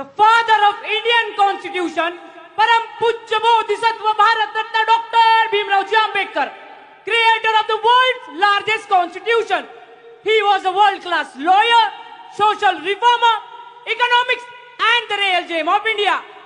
the father of Indian constitution, Param Pujyabodhi Sattva Bharat Ratna Dr. Bhimrao Ambedkar, creator of the world's largest constitution. He was a world-class lawyer, social reformer, economics and the real gem of India.